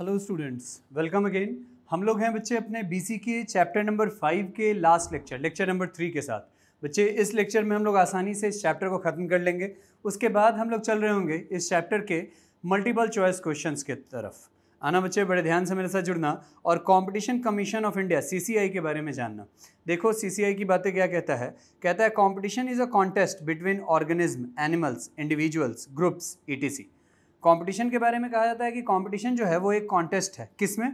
Hello students welcome again हम लोग हैं बच्चे अपने बीसी के चैप्टर नंबर फाइव के last lecture lecture number three के साथ बच्चे इस लेक्चर में हम लोग आसानी से इस चैप्टर को ख़त्म कर लेंगे उसके बाद हम लोग चल रहे होंगे इस चैप्टर के मल्टीपल चॉइस क्वेश्चंस के तरफ आना बच्चे बड़े ध्यान से मेरे साथ जुड़ना और competition commission of India C के बारे में जानना देखो सी की बातें क्या कहता है कहता है competition is a contest between organism animals individuals groups ई कंपटीशन के बारे में कहा जाता है कि कंपटीशन जो है वो एक कॉन्टेस्ट है किसमें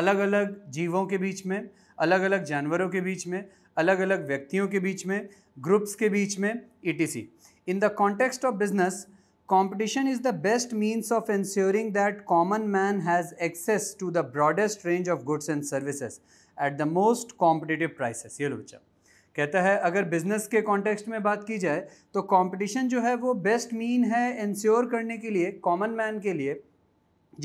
अलग अलग जीवों के बीच में अलग अलग जानवरों के बीच में अलग अलग व्यक्तियों के बीच में ग्रुप्स के बीच में ई in the context of business competition is the best means of ensuring that common man has access to the broadest range of goods and services at the most competitive prices ये लो बच्चा कहता है अगर बिजनेस के context में बात की जाए तो कंपटीशन जो है वो बेस्ट मीन है इंश्योर करने के लिए कॉमन मैन के लिए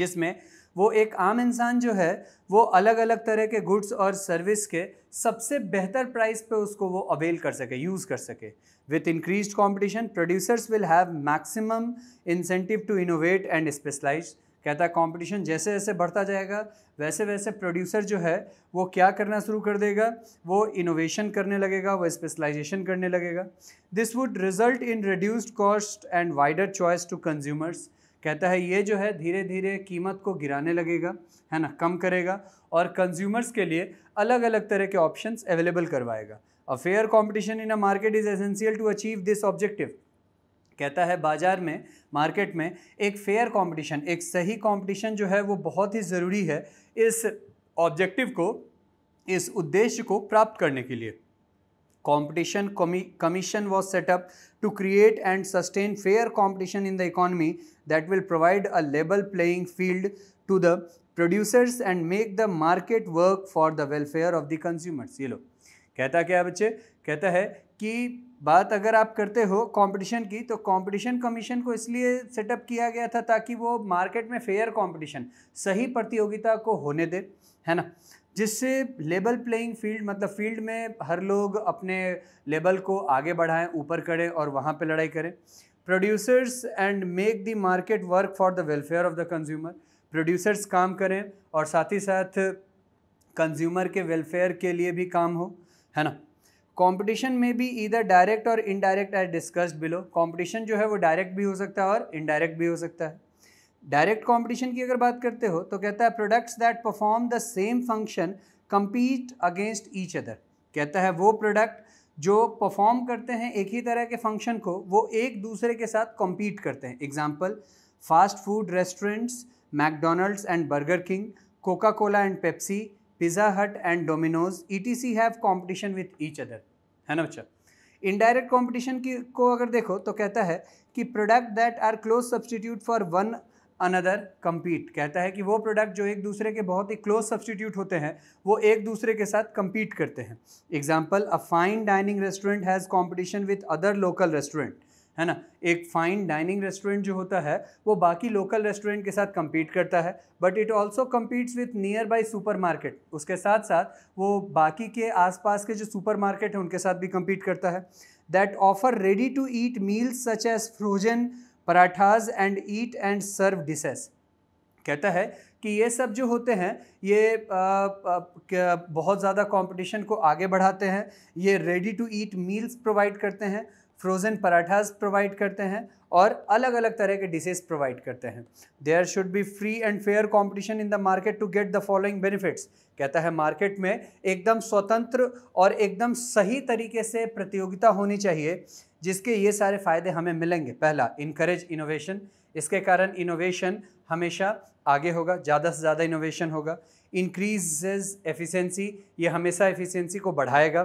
जिसमें वो एक आम इंसान जो है वो अलग अलग तरह के गुड्स और सर्विस के सबसे बेहतर प्राइस पे उसको वो अवेल कर सके यूज़ कर सके with increase competition producers will have maximum incentive to innovate and specialise कहता है कॉम्पिटिशन जैसे जैसे बढ़ता जाएगा वैसे वैसे प्रोड्यूसर जो है वो क्या करना शुरू कर देगा वो इनोवेशन करने लगेगा वो स्पेशलाइजेशन करने लगेगा this would result in reduced cost and wider choice to consumers कहता है ये जो है धीरे धीरे कीमत को गिराने लगेगा है ना कम करेगा और कंज्यूमर्स के लिए अलग अलग तरह के ऑप्शंस अवेलेबल करवाएगा a fair competition in a market is essential to achieve this objective कहता है बाजार में मार्केट में एक फेयर कंपटीशन एक सही कंपटीशन जो है वो बहुत ही ज़रूरी है इस ऑब्जेक्टिव को इस उद्देश्य को प्राप्त करने के लिए competition commission was set up to create and sustain fair competition in the economy that will provide a लेबल playing field to the producers and make the market work for the welfare of the consumers ये लो कहता क्या बच्चे कहता है कि बात अगर आप करते हो कंपटीशन की तो कंपटीशन कमीशन को इसलिए सेटअप किया गया था ताकि वो मार्केट में फेयर कंपटीशन सही प्रतियोगिता को होने दे है ना जिससे लेबल प्लेइंग फील्ड मतलब फील्ड में हर लोग अपने लेबल को आगे बढ़ाएं ऊपर करें और वहाँ पे लड़ाई करें producers and make the market work for the welfare of the consumer producers काम करें और साथ ही साथ कंज्यूमर के वेलफेयर के लिए भी काम हो है ना कंपटीशन में भी इधर डायरेक्ट और indirect as discussed below competition जो है वो डायरेक्ट भी हो सकता है और इनडायरेक्ट भी हो सकता है डायरेक्ट कंपटीशन की अगर बात करते हो तो कहता है products that perform the same function compete against each other कहता है वो प्रोडक्ट जो परफॉर्म करते हैं एक ही तरह के फंक्शन को वो एक दूसरे के साथ कम्पीट करते हैं example fast food restaurants McDonald's and Burger King Coca Cola and Pepsi Pizza Hut and Domino's E T C have competition with each other है ना बच्चा इनडायरेक्ट कॉम्पिटिशन की को अगर देखो तो कहता है कि product that are close substitute for one another compete कहता है कि वो प्रोडक्ट जो एक दूसरे के बहुत ही क्लोज सब्सटीट्यूट होते हैं वो एक दूसरे के साथ कम्पीट करते हैं example a fine dining restaurant has competition with other local restaurant है ना एक फाइन डाइनिंग रेस्टोरेंट जो होता है वो बाकी लोकल रेस्टोरेंट के साथ कम्पीट करता है but it also competes with nearby supermarket उसके साथ साथ वो बाकी के आसपास के जो सुपर मार्केट हैं उनके साथ भी कम्पीट करता है that offer ready to eat meals such as frozen parathas and eat and serve dishes कहता है कि ये सब जो होते हैं ये आ, आ, बहुत ज़्यादा कंपटीशन को आगे बढ़ाते हैं ये ready to eat meals provide करते हैं फ्रोज़न पराठाज प्रोवाइड करते हैं और अलग अलग तरह के डिशेज प्रोवाइड करते हैं there should be free and fair competition in the market to get the following benefits कहता है मार्केट में एकदम स्वतंत्र और एकदम सही तरीके से प्रतियोगिता होनी चाहिए जिसके ये सारे फ़ायदे हमें मिलेंगे पहला इनक्रेज इनोवेशन इसके कारण इनोवेशन हमेशा आगे होगा ज़्यादा से ज़्यादा इनोवेशन होगा इंक्रीजेज एफिशिएंसी ये हमेशा एफिशिएंसी को बढ़ाएगा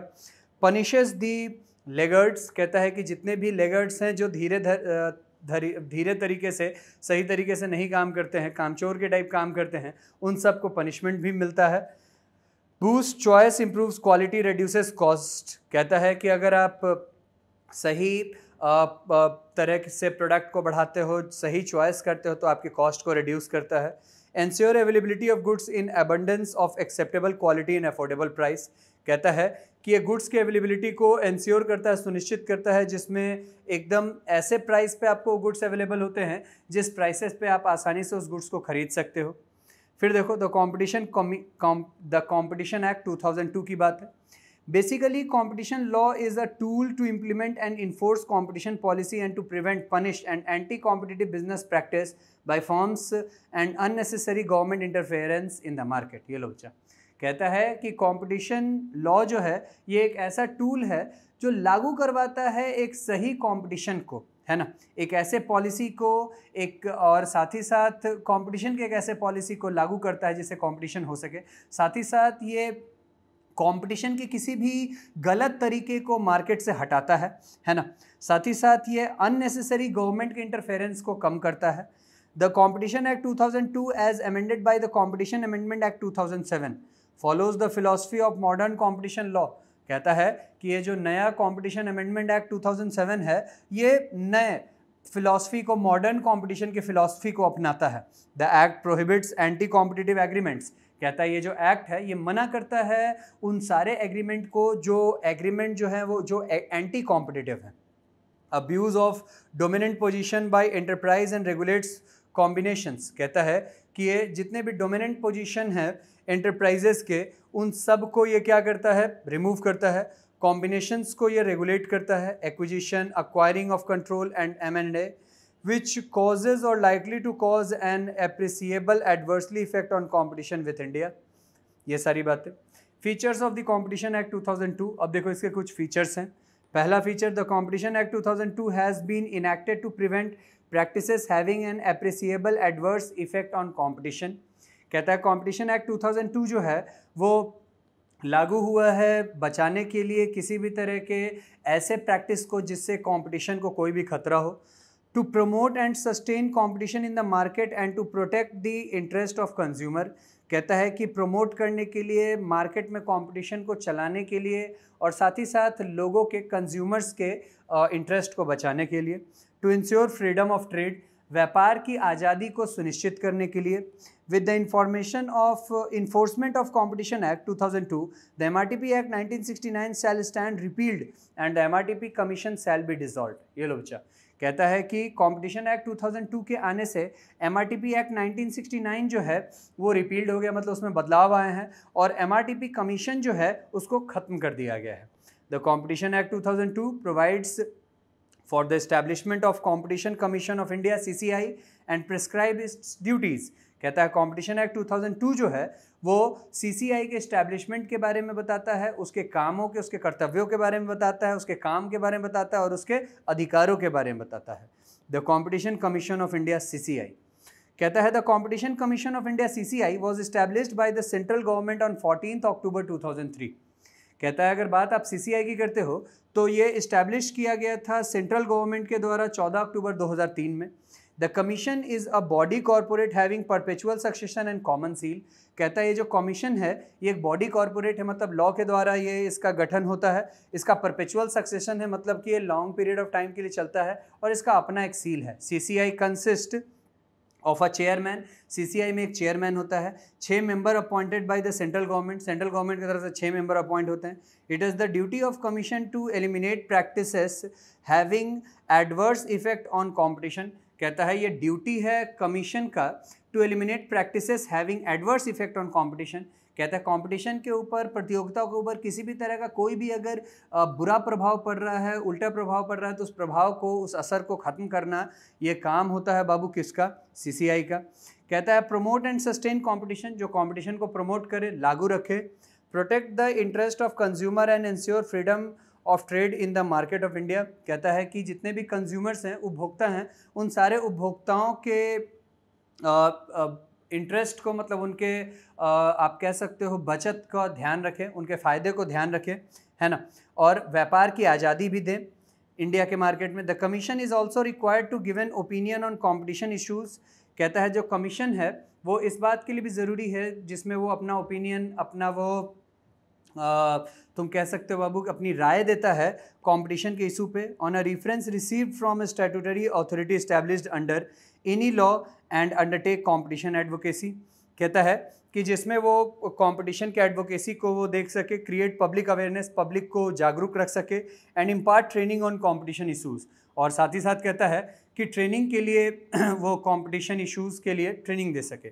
पनिशेज दी लेगर्ड्स कहता है कि जितने भी लेगर्ड्स हैं जो धीरे धर धरी धीरे तरीके से सही तरीके से नहीं काम करते हैं कामचोर के टाइप काम करते हैं उन सब को पनिशमेंट भी मिलता है boost choice improves quality reduces cost कहता है कि अगर आप सही तरह से प्रोडक्ट को बढ़ाते हो सही चॉइस करते हो तो आपकी कॉस्ट को रिड्यूस करता है ensure availability of goods in abundance of acceptable quality in affordable price कहता है कि ये गुड्स की अवेलेबिलिटी को एनश्योर करता है सुनिश्चित करता है जिसमें एकदम ऐसे प्राइस पे आपको गुड्स अवेलेबल होते हैं जिस प्राइसेस पे आप आसानी से उस गुड्स को खरीद सकते हो फिर देखो the competition the competition act 2002 की बात है basically competition law is a tool to implement and enforce competition policy and to prevent punish and anti competitive business practice by firms and unnecessary government interference in the market ये लोग कहता है कि competition law जो है ये एक ऐसा टूल है जो लागू करवाता है एक सही कंपटीशन को है ना एक ऐसे पॉलिसी को एक और साथ ही साथ कंपटीशन के एक ऐसे पॉलिसी को लागू करता है जिससे कंपटीशन हो सके साथ ही साथ ये कंपटीशन के किसी भी गलत तरीके को मार्केट से हटाता है है ना साथ ही साथ ये अननेसेसरी गवर्नमेंट के इंटरफेरेंस को कम करता है the competition act 2002 as amended by the competition amendment act two thousand seven follows the philosophy of modern competition law कहता है कि ये जो नया कॉम्पिटिशन अमेंडमेंट एक्ट 2007 है ये नए फिलोसफी को मॉडर्न कॉम्पिटिशन की फिलोसफी को अपनाता है the act prohibits anti competitive agreements कहता है ये जो एक्ट है ये मना करता है उन सारे एग्रीमेंट को जो एग्रीमेंट जो है वो जो एंटी कॉम्पिटिटिव है abuse of dominant position by enterprise and regulates combinations कहता है कि ये जितने भी डोमिनेंट पोजीशन है एंटरप्राइजेस के उन सब को ये क्या करता है रिमूव करता है कॉम्बिनेशंस को ये रेगुलेट करता है acquisition acquiring of control and M and A which causes और likely to cause an appreciable adversely effect on competition with India ये सारी बातें features of the competition act 2002 अब देखो इसके कुछ फीचर्स हैं पहला feature the competition act 2002 has been enacted to prevent practices having an appreciable adverse effect on competition कहता है कंपटीशन एक्ट 2002 जो है वो लागू हुआ है बचाने के लिए किसी भी तरह के ऐसे प्रैक्टिस को जिससे कंपटीशन को कोई भी खतरा हो to promote and sustain competition in the market and to protect the interest of consumer कहता है कि प्रमोट करने के लिए मार्केट में कंपटीशन को चलाने के लिए और साथ ही साथ लोगों के कंज्यूमर्स के इंटरेस्ट को बचाने के लिए to ensure freedom of trade व्यापार की आज़ादी को सुनिश्चित करने के लिए with the information of enforcement of competition act 2002 the M P act nine shall stand repealed and the M R T P commission shall be dissolve ये लो बच्चा कहता है कि कंपटीशन एक्ट 2002 के आने से M R T P act nine जो है वो रिपील्ड हो गया मतलब उसमें बदलाव आए हैं और M R T P commission जो है उसको ख़त्म कर दिया गया है the competition act 2002 provides for the establishment of Competition Commission of India CCI and prescribe its duties कहता है कंपटीशन एक्ट 2002 जो है वो सीसीआई के इस्टेब्लिशमेंट के बारे में बताता है उसके कामों के उसके कर्तव्यों के बारे में बताता है उसके काम के बारे में बताता है और उसके अधिकारों के बारे में बताता है the competition commission of India CCI कहता है the competition commission of India CCI was established by the central government on fourteen October 2003 कहता है अगर बात आप सी की करते हो तो ये इस्टेब्लिश किया गया था सेंट्रल गवर्नमेंट के द्वारा 14 अक्टूबर 2003 में the commission is a body corporate having perpetual succession and common seal कहता है ये जो कमीशन है ये एक बॉडी कॉरपोरेट है मतलब लॉ के द्वारा ये इसका गठन होता है इसका परपेचुअल सक्सेशन है मतलब कि ये लॉन्ग पीरियड ऑफ टाइम के लिए चलता है और इसका अपना एक सील है C C I consist of a chairman CCI में एक चेयरमैन होता है छः member appointed by the central government central government की तरफ से छः मेंबर अपॉइंट होते हैं it is the duty of commission to eliminate practices having adverse effect on competition कहता है ये ड्यूटी है कमीशन का to eliminate practices having adverse effect on competition कहता है कंपटीशन के ऊपर प्रतियोगिता के ऊपर किसी भी तरह का कोई भी अगर बुरा प्रभाव पड़ रहा है उल्टा प्रभाव पड़ रहा है तो उस प्रभाव को उस असर को ख़त्म करना ये काम होता है बाबू किसका सीसीआई का कहता है प्रमोट एंड सस्टेन कंपटीशन जो कंपटीशन को प्रमोट करे लागू रखे protect the interest of consumer and ensure freedom of trade in the market of India कहता है कि जितने भी कंज्यूमर्स हैं उपभोक्ता हैं उन सारे उपभोक्ताओं के आ, आ, इंटरेस्ट को मतलब उनके आप कह सकते हो बचत का ध्यान रखें उनके फ़ायदे को ध्यान रखें है ना और व्यापार की आज़ादी भी दें इंडिया के मार्केट में the commission is also required to give an opinion on competition issues कहता है जो कमीशन है वो इस बात के लिए भी ज़रूरी है जिसमें वो अपना ओपिनियन अपना वो आ, तुम कह सकते हो बाबू अपनी राय देता है कंपटीशन के इशू पे on a reference receive from statutory authority established under any law and undertake competition advocacy कहता है कि जिसमें वो कंपटीशन के एडवोकेसी को वो देख सके क्रिएट पब्लिक अवेयरनेस पब्लिक को जागरूक रख सके and impart training on competition issues और साथ ही साथ कहता है कि ट्रेनिंग के लिए वो कंपटीशन इश्यूज के लिए ट्रेनिंग दे सके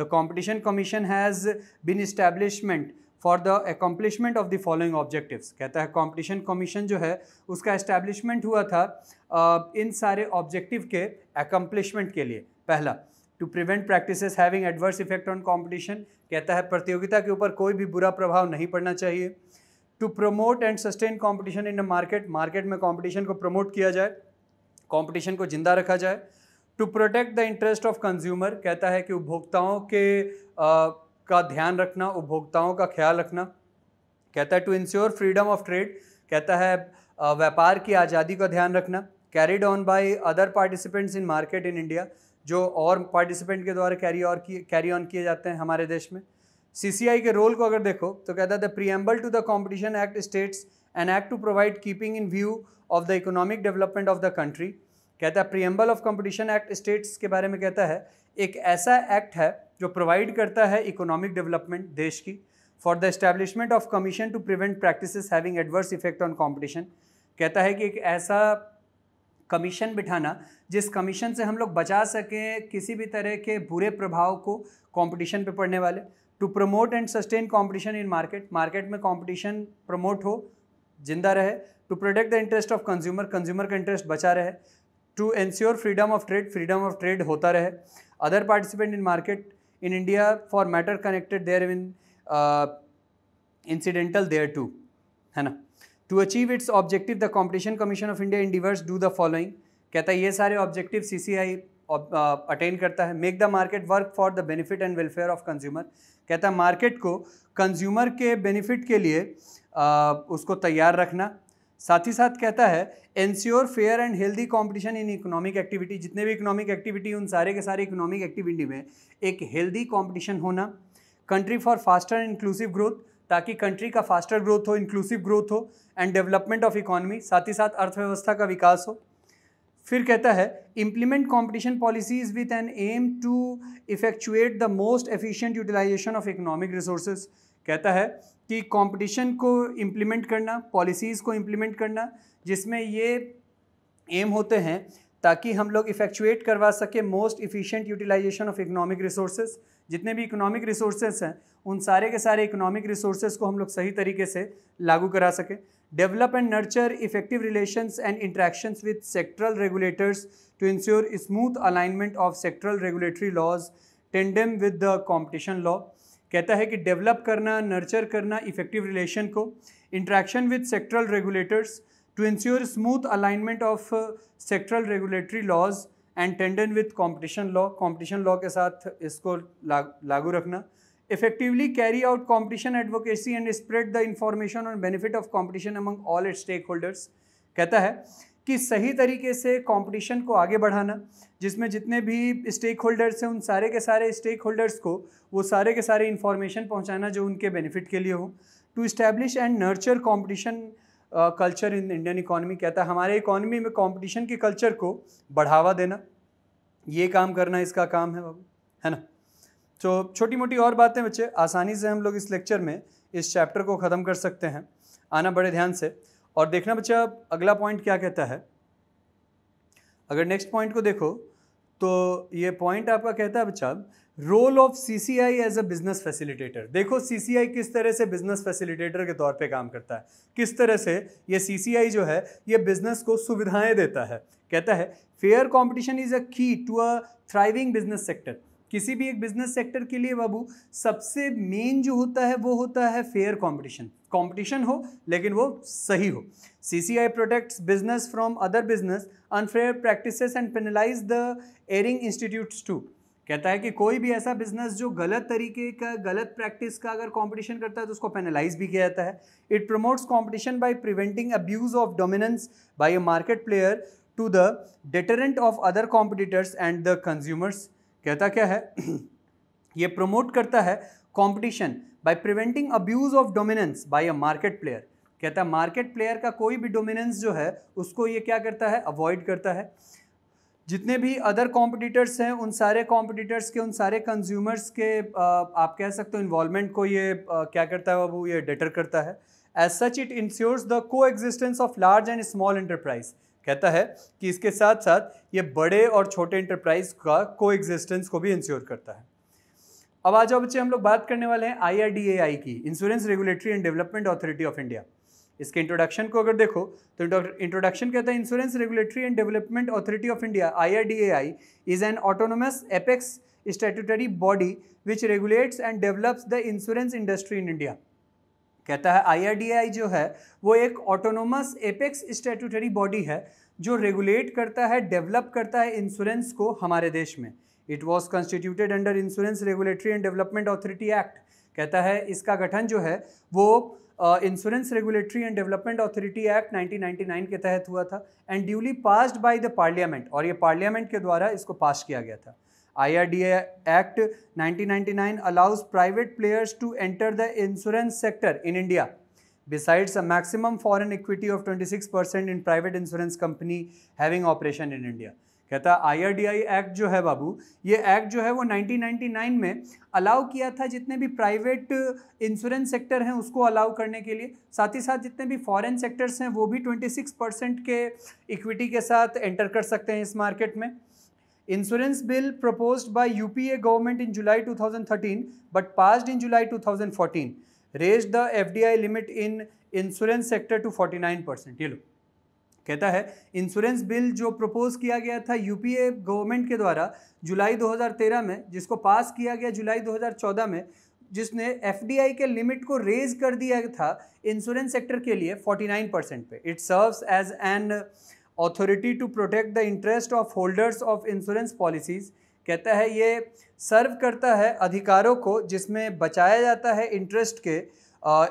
the competition commission has been establishment for the accomplishment of the following objectives कहता है कॉम्पिटिशन कमीशन जो है उसका एस्टेब्लिशमेंट हुआ था इन सारे ऑब्जेक्टिव के एकम्पलिशमेंट के लिए पहला to prevent practice having adverse effect on competition कहता है प्रतियोगिता के ऊपर कोई भी बुरा प्रभाव नहीं पड़ना चाहिए to promote and sustain competition in the market market में कॉम्पिटिशन को प्रमोट किया जाए कॉम्पिटिशन को जिंदा रखा जाए to protect the interest of consumer कहता है कि उपभोक्ताओं के का ध्यान रखना उपभोक्ताओं का ख्याल रखना कहता है to ensure freedom of trade कहता है व्यापार की आज़ादी का ध्यान रखना carried on by other participants in market in India जो और पार्टिसिपेंट के द्वारा कैरी और किए कैरी ऑन किए जाते हैं हमारे देश में सी के रोल को अगर देखो तो कहता है the preamble to the competition act states an act to provide keeping in view of the economic development of the country कहता है preamble of competition act states के बारे में कहता है एक ऐसा एक्ट है जो प्रोवाइड करता है इकोनॉमिक डेवलपमेंट देश की for the establishment of commission to prevent practice having adverse effect on competition कहता है कि एक ऐसा कमीशन बिठाना जिस कमीशन से हम लोग बचा सकें किसी भी तरह के बुरे प्रभाव को कॉम्पिटिशन पर पड़ने वाले to promote and sustain competition in market market में कॉम्पिटिशन प्रमोट हो जिंदा रहे to protect the interest of consumer consumer का इंटरेस्ट बचा रहे to ensure freedom of trade freedom of trade होता रहे other participant in market in India for matter connected therein uh, incidental thereto. है ना to achieve its objective the competition commission of India endeavours do the following कहता है ये सारे objective सी C आई attain करता है make the market work for the benefit and welfare of consumer कहता है मार्केट को कंज्यूमर के बेनिफिट के लिए uh, उसको तैयार रखना साथ ही साथ कहता है ensure fair and healthy competition in economic activity जितने भी इकोनॉमिक एक्टिविटी उन सारे के सारे इकोनॉमिक एक्टिविटी में एक हेल्दी कंपटीशन होना country for faster and inclusive growth ताकि कंट्री का फास्टर ग्रोथ हो इंक्लूसिव ग्रोथ हो एंड डेवलपमेंट ऑफ इकोनॉमी साथ ही साथ अर्थव्यवस्था का विकास हो फिर कहता है implement competition policies with an aim to effectuate the most efficient utilisation of economic resources कहता है कि कंपटीशन को इम्प्लीमेंट करना पॉलिसीज़ को इम्प्लीमेंट करना जिसमें ये एम होते हैं ताकि हम लोग इफेक्चुएट करवा सके most efficient utilisation of economic resources जितने भी इकोनॉमिक रिसोर्सेज हैं उन सारे के सारे इकोनॉमिक रिसोर्सेज को हम लोग सही तरीके से लागू करा सकें develop and nurture effective relations and interactions with sectoral regulators to ensure smooth alignment of sectoral regulatory laws tandem with the competition law कहता है कि डेवलप करना नर्चर करना इफेक्टिव रिलेशन को interaction with sectoral regulators to ensure smooth alignment of sectoral regulatory laws and tandem with competition law competition law के साथ इसको लागू रखना effectively carry out competition advocacy and spread the information on benefit of competition among all its stakeholders कहता है कि सही तरीके से कंपटीशन को आगे बढ़ाना जिसमें जितने भी स्टेक होल्डर्स हैं उन सारे के सारे स्टेक होल्डर्स को वो सारे के सारे इन्फॉर्मेशन पहुंचाना जो उनके बेनिफिट के लिए हो to establish and nurture competition culture in Indian economy कहता है हमारे इकोनॉमी में कंपटीशन के कल्चर को बढ़ावा देना ये काम करना इसका काम है बाबू है ना तो छोटी मोटी और बातें बच्चे आसानी से हम लोग इस लेक्चर में इस चैप्टर को ख़त्म कर सकते हैं आना बड़े ध्यान से और देखना बच्चा अगला पॉइंट क्या कहता है अगर नेक्स्ट पॉइंट को देखो तो ये पॉइंट आपका कहता है बच्चा role of C C I as a business facilitator देखो सी सी आई किस तरह से बिजनेस फैसिलिटेटर के तौर पे काम करता है किस तरह से ये सी सी आई जो है ये बिजनेस को सुविधाएं देता है कहता है fair competition is a key to a thriving business sector किसी भी एक बिजनेस सेक्टर के लिए बाबू सबसे मेन जो होता है वो होता है फेयर कंपटीशन कंपटीशन हो लेकिन वो सही हो C C I protect business from other business unfair practice and penalise the erring institute too कहता है कि कोई भी ऐसा बिजनेस जो गलत तरीके का गलत प्रैक्टिस का अगर कंपटीशन करता है तो उसको पेनलाइज भी किया जाता है it promotes competition by preventing abuse of dominance by a market player to the deterrent of other competitors and the consumers कहता क्या है ये प्रमोट करता है competition by preventing abuse of dominance by a market player कहता है market player का कोई भी डोमिनेंस जो है उसको ये क्या करता है अवॉइड करता है जितने भी अदर कॉम्पिटिटर्स हैं उन सारे कॉम्पिटिटर्स के उन सारे कंज्यूमर्स के आप कह सकते हो इन्वॉल्वमेंट को ये क्या करता है वो ये डेटर करता है as such it ensures the coexistence of large and small enterprise कहता है कि इसके साथ साथ ये बड़े और छोटे इंटरप्राइज का को को भी इंश्योर करता है अब आ जाओ बच्चे हम लोग बात करने वाले हैं आई की insurance regulatory and development authority of India इसके इंट्रोडक्शन को अगर देखो तो इंट्रोडक्शन कहता है insurance regulatory and development authority of India I is an autonomous apex statutory body which regulates and develops the insurance industry in India कहता है IRDI जो है वो एक ऑटोनोमस एपेक्स स्टेटूटरी बॉडी है जो रेगुलेट करता है डेवलप करता है इंश्योरेंस को हमारे देश में it was constituted under insurance regulatory and development authority act कहता है इसका गठन जो है वो insurance regulatory and development authority act 1999 के तहत हुआ था and duly passed by the parliament और ये पार्लियामेंट के द्वारा इसको पास किया गया था IRDA Act 1999 allows private players to enter the insurance sector in India. Besides a maximum foreign equity of 26% in private insurance company having operation in India. कहता IRDI act जो है बाबू ये एक्ट जो है वो 1999 में अलाउ किया था जितने भी प्राइवेट इंश्योरेंस सेक्टर हैं उसको अलाउ करने के लिए साथ ही साथ जितने भी फॉरेन सेक्टर्स हैं वो भी 26 परसेंट के इक्विटी के साथ एंटर कर सकते हैं इस मार्केट में in July two thousand thirteen but in in 2013 two thousand fourteen raise 2014 F D I limit in insurance sector to 49 percent ये लो कहता है इंश्योरेंस बिल जो प्रपोज किया गया था यूपीए गवर्नमेंट के द्वारा जुलाई 2013 में जिसको पास किया गया जुलाई 2014 में जिसने एफ के लिमिट को रेज कर दिया था इंश्योरेंस सेक्टर के लिए 49 परसेंट पे it serves as an authority to protect the interest of holders of insurance policies कहता है ये सर्व करता है अधिकारों को जिसमें बचाया जाता है इंटरेस्ट के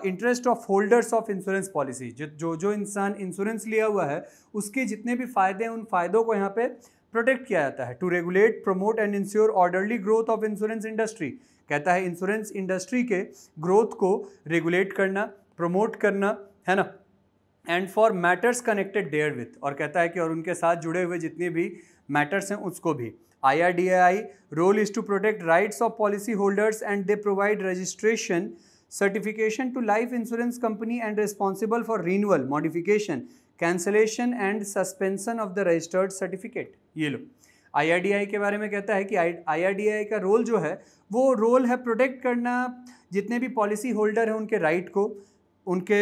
interest of holders of insurance policy जो जो जो इंसान इंश्योरेंस लिया हुआ है उसके जितने भी फ़ायदे हैं उन फ़ायदों को यहाँ पे प्रोटेक्ट किया जाता है to regulate promote and ensure orderly growth of insurance industry कहता है इंश्योरेंस इंडस्ट्री के ग्रोथ को रेगुलेट करना प्रमोट करना है ना and for matters connected therewith और कहता है कि और उनके साथ जुड़े हुए जितने भी मैटर्स हैं उसको भी I R D I role is to protect rights of policy holders and they provide registration certification to life insurance company and responsible for renewal modification cancellation and suspension of the registered certificate ये लो आई I D के बारे में कहता है कि आई का role जो है वो रोल है प्रोटेक्ट करना जितने भी पॉलिसी होल्डर हैं उनके राइट को उनके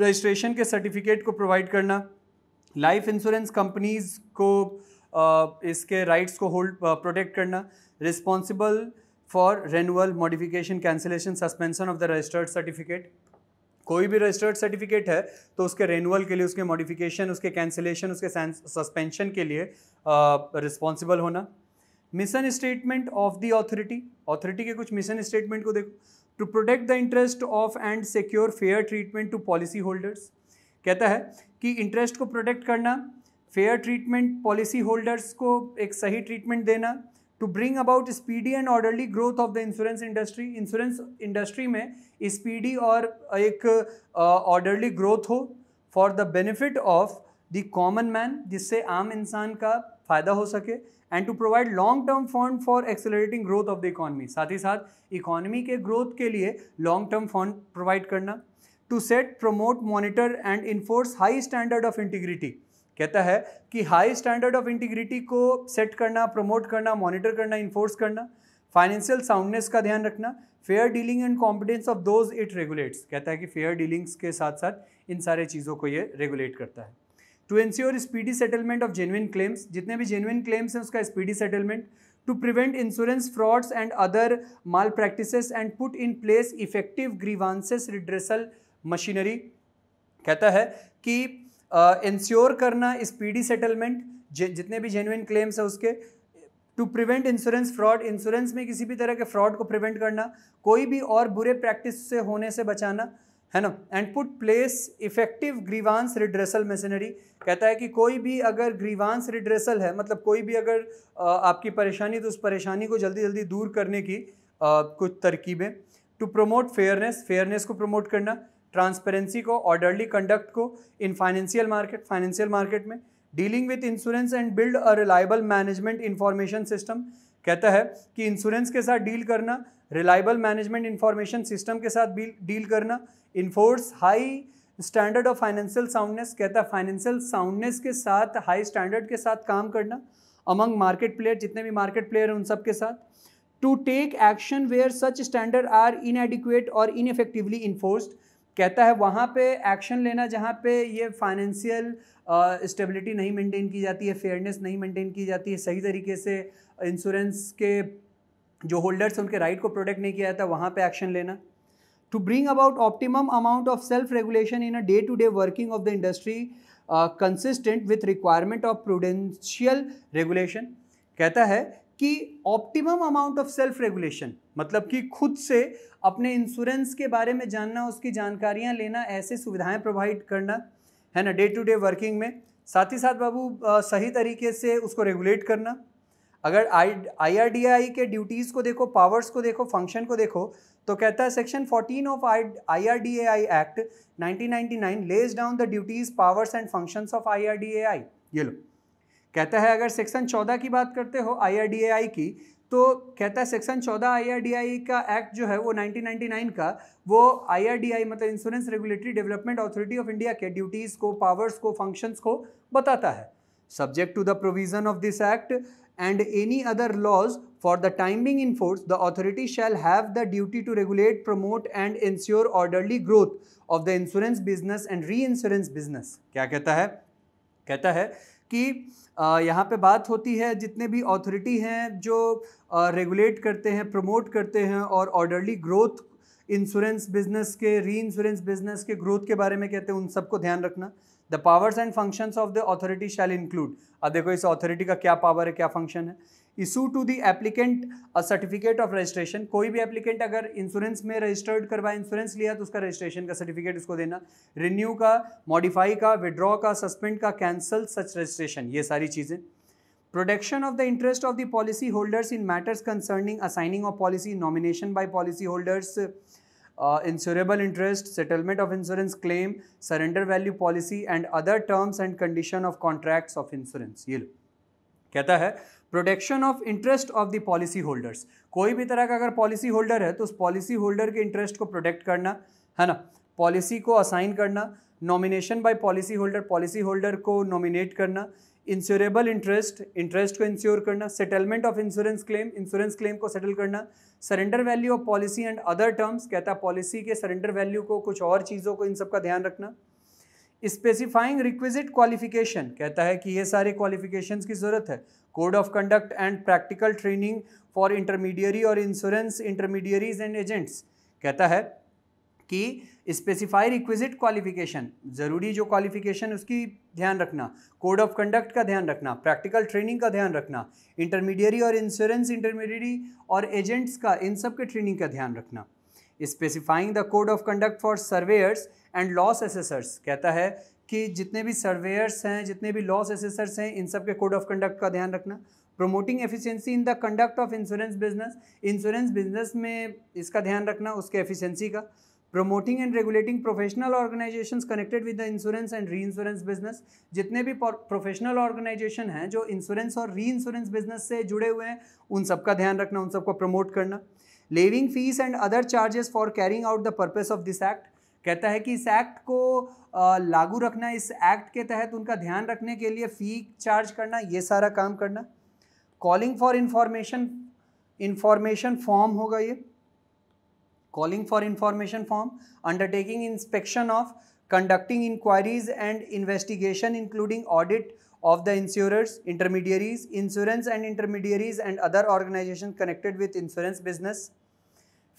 रजिस्ट्रेशन के सर्टिफिकेट को प्रोवाइड करना लाइफ इंश्योरेंस कंपनीज़ को इसके राइट्स को होल्ड प्रोटेक्ट करना responsible for renewal modification cancellation suspension of the registered certificate कोई भी रजिस्टर्ड सर्टिफिकेट है तो उसके रेनुअल के लिए उसके मॉडिफिकेशन उसके कैंसिलेशन उसके सस्पेंशन के लिए रिस्पॉन्सिबल होना mission statement of the authority authority के कुछ मिशन स्टेटमेंट को देखो to protect the interest of and secure fair treatment to policy holders कहता है कि इंटरेस्ट को प्रोटेक्ट करना फेयर ट्रीटमेंट पॉलिसी होल्डर्स को एक सही ट्रीटमेंट देना to bring about speedy and orderly growth of the insurance industry insurance industry में स्पीडी और एक ऑर्डरली uh, ग्रोथ हो for the benefit of the common man जिससे आम इंसान का फ़ायदा हो सके and to provide long term fund for accelerating growth of the economy साथ ही साथ इकॉनमी के ग्रोथ के लिए लॉन्ग टर्म फंड प्रोवाइड करना to set promote monitor and enforce high standard of integrity कहता है कि हाई स्टैंडर्ड ऑफ इंटीग्रिटी को सेट करना प्रमोट करना मॉनिटर करना इन्फोर्स करना फाइनेंशियल साउंडनेस का ध्यान रखना fair dealing and competence of those it regulates कहता है कि फेयर डीलिंग्स के साथ साथ इन सारे चीज़ों को ये रेगुलेट करता है to ensure speedy settlement of genuine claims जितने भी जेनुइन क्लेम्स हैं उसका speedy settlement to prevent insurance frauds and other malpractice and put in place effective grievances redressal machinery कहता है कि इंश्योर uh, करना स्पीडी सेटलमेंट जितने भी जेनुइन क्लेम्स हैं उसके to prevent insurance fraud insurance में किसी भी तरह के फ्रॉड को प्रिवेंट करना कोई भी और बुरे प्रैक्टिस से होने से बचाना है ना and put place effective grievance redressal machinery कहता है कि कोई भी अगर ग्रीवांस रिड्रेसल है मतलब कोई भी अगर आपकी परेशानी तो उस परेशानी को जल्दी जल्दी दूर करने की कुछ तरकीबें टू प्रोमोट फेयरनेस फेयरनेस को प्रमोट करना ट्रांसपेरेंसी को ऑर्डरली कंडक्ट को in financial market financial market में dealing with insurance and build a reliable management information system कहता है कि इंश्योरेंस के साथ डील करना रिलायबल मैनेजमेंट इंफॉर्मेशन सिस्टम के साथ डील करना enforce high standard of financial soundness कहता है फाइनेंशियल साउंडनेस के साथ हाई स्टैंडर्ड के साथ काम करना अमंग मार्केट प्लेयर जितने भी मार्केट प्लेयर हैं उन सब के साथ to take action where such standard are inadequate और इनफेक्टिवली इन्फोर्स्ड कहता है वहाँ पे एक्शन लेना जहाँ पे ये फाइनेंशियल स्टेबिलिटी uh, नहीं मेंटेन की जाती है फेयरनेस नहीं मेंटेन की जाती है सही तरीके से इंश्योरेंस के जो होल्डर्स उनके राइट को प्रोटेक्ट नहीं किया जाता वहाँ पर एक्शन लेना to bring about optimum amount of self regulation in a day to day working of the industry consistent with requirement of prudential regulation कहता है कि optimum amount of self regulation मतलब कि खुद से अपने इंश्योरेंस के बारे में जानना उसकी जानकारियाँ लेना ऐसे सुविधाएँ प्रोवाइड करना है ना डे टू डे वर्किंग में साथ ही साथ बाबू uh, सही तरीके से उसको रेगुलेट करना अगर आई आई के ड्यूटीज़ को देखो पावर्स को देखो फंक्शन को देखो तो कहता है section 14 of I I R D A I act nine lays down the duties powers and functions of I R D A I ये लो कहता है अगर सेक्शन 14 की बात करते हो आई आर डी ए आई की तो कहता है सेक्शन 14 आई का एक्ट जो है वो 1999 का वो आई आर डी आई मतलब insurance regulatory development authority of India के ड्यूटीज़ को पावर्स को फंक्शंस को बताता है subject to the provision of this act and any other laws for the time being in force, the authority shall have the duty to regulate, promote and ensure orderly growth of the insurance business and reinsurance business. क्या कहता है कहता है कि यहाँ पे बात होती है जितने भी अथॉरिटी हैं जो रेगुलेट करते हैं प्रमोट करते हैं और ऑर्डरली ग्रोथ इंश्योरेंस बिजनेस के री इंश्योरेंस बिजनेस के ग्रोथ के बारे में कहते हैं उन सबको ध्यान रखना the powers and function of the authority shall include अब देखो इस अथॉरिटी का क्या पावर है क्या फंक्शन है issue to the applicant a certificate of registration कोई भी एप्लीकेंट अगर इंश्योरेंस में रजिस्टर्ड करवाए इंश्योरेंस लिया तो उसका रजिस्ट्रेशन का सर्टिफिकेट उसको देना रिन्यू का मॉडिफाई का विड्रॉ का सस्पेंड का कैंसल सच रजिस्ट्रेशन ये सारी चीज़ें protection of the interest of the policy holders in matters concerning assigning of policy nomination by policy holders insurable interest settlement of insurance claim surrender value policy and other terms and condition of contract of insurance ये लो कहता है protection of interest of the policy holders कोई भी तरह का अगर policy holder है तो उस पॉलिसी होल्डर के इंटरेस्ट को प्रोटेक्ट करना है ना पॉलिसी को असाइन करना nomination by policy holder policy holder को नॉमिनेट करना इंश्योरेबल इंटरेस्ट इंटरेस्ट को इंश्योर करना settlement of insurance claim insurance claim को सेटल करना surrender value of policy and other terms कहता है पॉलिसी के सरेंडर वैल्यू को कुछ और चीज़ों को इन सब का ध्यान रखना स्पेसिफाइंग रिक्विजिट क्वालिफिकेशन कहता है कि ये सारे क्वालिफिकेशन की ज़रूरत है code of conduct and practical training for intermediary और इंश्योरेंस इंटरमीडियरीज एंड एजेंट्स कहता है कि स्पेसिफाई रिक्विजिट क्वालिफिकेशन ज़रूरी जो क्वालिफिकेशन उसकी ध्यान रखना कोड ऑफ कंडक्ट का ध्यान रखना प्रैक्टिकल ट्रेनिंग का ध्यान रखना इंटरमीडियरी और इंश्योरेंस इंटरमीडियरी और एजेंट्स का इन सब के ट्रेनिंग का ध्यान रखना specifying the code of conduct for surveyors and loss assessors कहता है कि जितने भी सर्वेयर्स हैं जितने भी लॉस एसेसर्स हैं इन सब के कोड ऑफ कंडक्ट का ध्यान रखना promoting efficiency in the conduct of insurance business insurance business में इसका ध्यान रखना उसके एफिशिएंसी का promoting and regulating professional organisations connected with the insurance and reinsurance business जितने भी प्रोफेशनल ऑर्गेनाइजेशन हैं जो इंश्योरेंस और री इंश्योरेंस बिजनेस से जुड़े हुए हैं उन सबका ध्यान रखना उन सबको प्रमोट करना levying fees and other charges for carrying out the purpose of this act कहता है कि इस एक्ट को लागू रखना इस एक्ट के तहत उनका ध्यान रखने के लिए फी चार्ज करना ये सारा काम करना calling for information information form होगा ये calling for information form, undertaking inspection of, conducting inquiries and investigation including audit of the insurers, intermediaries, insurance and intermediaries and other organizations connected with insurance business.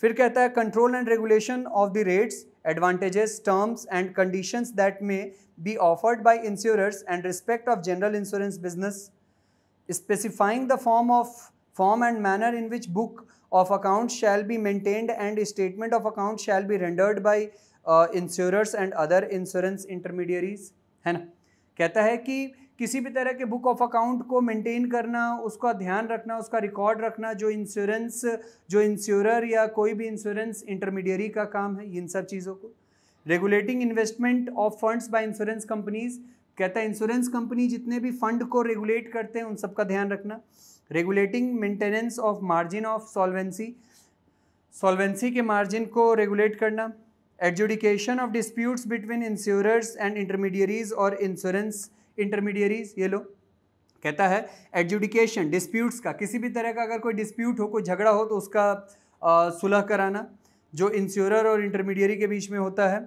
फिर कहता है control and regulation of the rates advantages terms and conditions that may be offered by insurers and respect of general insurance business specifying the form of form and manner in which book of account shall be maintained and statement of account shall be rendered by uh, and other insurance intermediaries है ना कहता है कि किसी भी तरह के book of account को मेंटेन करना उसका ध्यान रखना उसका रिकॉर्ड रखना जो इंश्योरेंस जो इंश्योरर या कोई भी इंश्योरेंस इंटरमीडियरी का काम है इन सब चीज़ों को regulating investment of funds by insurance companies कहता है इंश्योरेंस कंपनी जितने भी फंड को रेगुलेट करते हैं उन सब का ध्यान रखना regulating maintenance of margin of solvency solvency के मार्जिन को रेगुलेट करना adjudication of disputes between insurers and intermediaries और इंश्योरेंस इंटरमीडियरीज ये लो कहता है एडजुडिकेशन डिस्प्यूट्स का किसी भी तरह का अगर कोई डिस्प्यूट हो कोई झगड़ा हो तो उसका सुलह कराना जो इंश्योरर और इंटरमीडियरी के बीच में होता है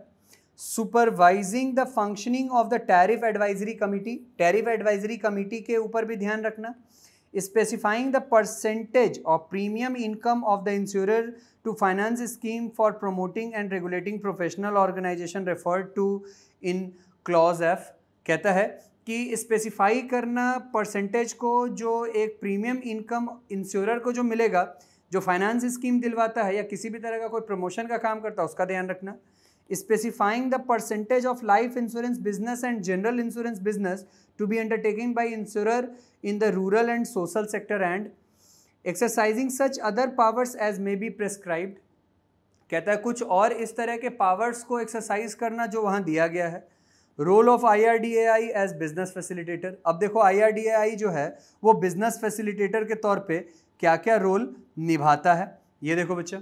supervising the functioning of the tariff advisory committee tariff advisory committee के ऊपर भी ध्यान रखना specifying the percentage of premium income of the insurer to finance scheme for promoting and regulating professional organisation referred to in clause F कहता है कि specify करना percentage को जो एक प्रीमियम इनकम इंश्योर को जो मिलेगा जो फाइनेंस स्कीम दिलवाता है या किसी भी तरह का कोई प्रमोशन का काम करता है उसका ध्यान रखना specifying the percentage of life insurance business and general insurance business to be undertaking by insurer in the rural and social sector and exercising such other powers as may be prescribed कहता है कुछ और इस तरह के powers को exercise करना जो वहाँ दिया गया है role of I R D A I as business facilitator अब देखो आई आर डी ए आई जो है वो बिजनेस फैसिलिटेटर के तौर पर क्या क्या रोल निभाता है ये देखो बच्चा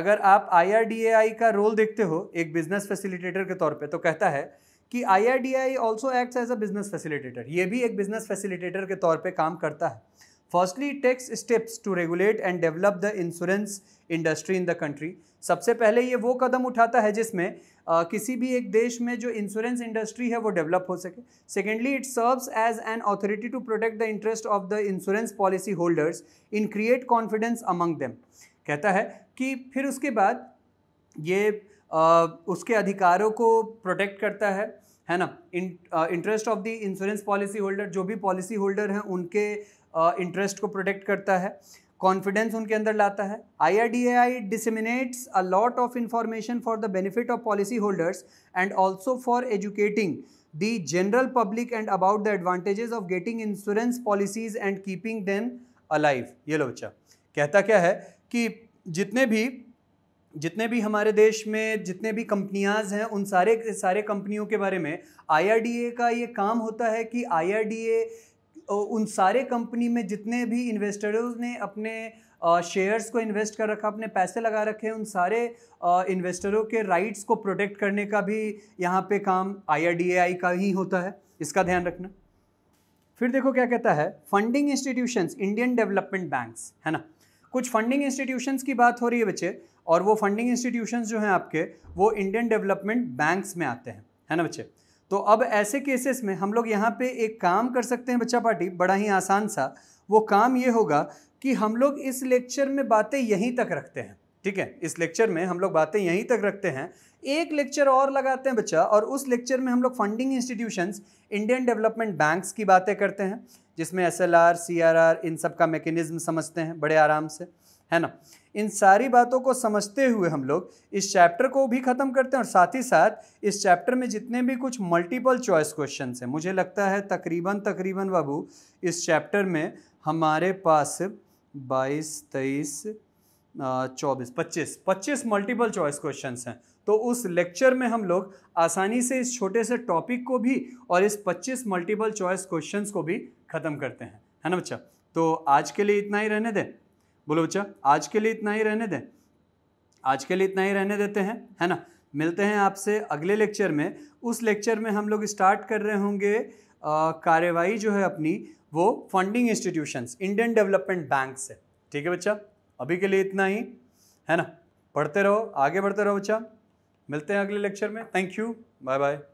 अगर आप आई का रोल देखते हो एक बिजनेस फैसिलिटेटर के तौर पे तो कहता है कि I R D I also acts as a business facilitator ये भी एक बिजनेस फैसिलिटेटर के तौर पे काम करता है firstly takes steps to regulate and develop the insurance industry in the country सबसे पहले ये वो कदम उठाता है जिसमें आ, किसी भी एक देश में जो इंश्योरेंस इंडस्ट्री है वो डेवलप हो सके secondly it serves as an authority to protect the interest of the insurance policy holders in create confidence among them कहता है कि फिर उसके बाद ये आ, उसके अधिकारों को प्रोटेक्ट करता है है ना interest of the insurance policy holder जो भी पॉलिसी होल्डर हैं उनके इंटरेस्ट को प्रोटेक्ट करता है कॉन्फिडेंस उनके अंदर लाता है I R D A I disseminates a lot of information for the benefit of policy holders and also for educating the general public and about the advantages of getting insurance policies and keeping then alive ये लो बच्चा कहता क्या है कि जितने भी जितने भी हमारे देश में जितने भी कंपनियाज हैं उन सारे सारे कंपनियों के बारे में आई का ये काम होता है कि आई उन सारे कंपनी में जितने भी इन्वेस्टर्स ने अपने शेयर्स को इन्वेस्ट कर रखा अपने पैसे लगा रखे हैं उन सारे इन्वेस्टरों के राइट्स को प्रोटेक्ट करने का भी यहाँ पे काम आई का ही होता है इसका ध्यान रखना फिर देखो क्या कहता है funding institutions Indian development banks है ना कुछ फंडिंग इंस्टीट्यूशंस की बात हो रही है बच्चे और वो फंडिंग इंस्टीट्यूशंस जो हैं आपके वो इंडियन डेवलपमेंट बैंक्स में आते हैं है ना बच्चे तो अब ऐसे केसेस में हम लोग यहाँ पे एक काम कर सकते हैं बच्चा पार्टी बड़ा ही आसान सा वो काम ये होगा कि हम लोग इस लेक्चर में बातें यहीं तक रखते हैं ठीक है इस लेक्चर में हम लोग बातें यहीं तक रखते हैं एक लेक्चर और लगाते हैं बच्चा और उस लेक्चर में हम लोग funding institutions Indian development banks की बातें करते हैं जिसमें S L R C R R इन सब का मेकेनिज़्म समझते हैं बड़े आराम से है ना इन सारी बातों को समझते हुए हम लोग इस चैप्टर को भी ख़त्म करते हैं और साथ ही साथ इस चैप्टर में जितने भी कुछ मल्टीपल चॉइस क्वेश्चन हैं मुझे लगता है तकरीबन तकरीबन बाबू इस चैप्टर में हमारे पास बाईस तेईस चौबीस पच्चीस पच्चीस मल्टीपल चॉइस क्वेश्चन हैं तो उस लेक्चर में हम लोग आसानी से इस छोटे से टॉपिक को भी और इस 25 मल्टीपल चॉइस क्वेश्चंस को भी ख़त्म करते हैं है ना बच्चा तो आज के लिए इतना ही रहने दें बोलो बच्चा आज के लिए इतना ही रहने दें आज के लिए इतना ही रहने देते हैं है ना मिलते हैं आपसे अगले लेक्चर में उस लेक्चर में हम लोग स्टार्ट कर रहे होंगे कार्यवाही जो है अपनी वो funding institutions Indian development bank से ठीक है बच्चा अभी के लिए इतना ही है ना पढ़ते रहो आगे बढ़ते रहो बच्चा मिलते हैं अगले लेक्चर में थैंक यू बाय बाय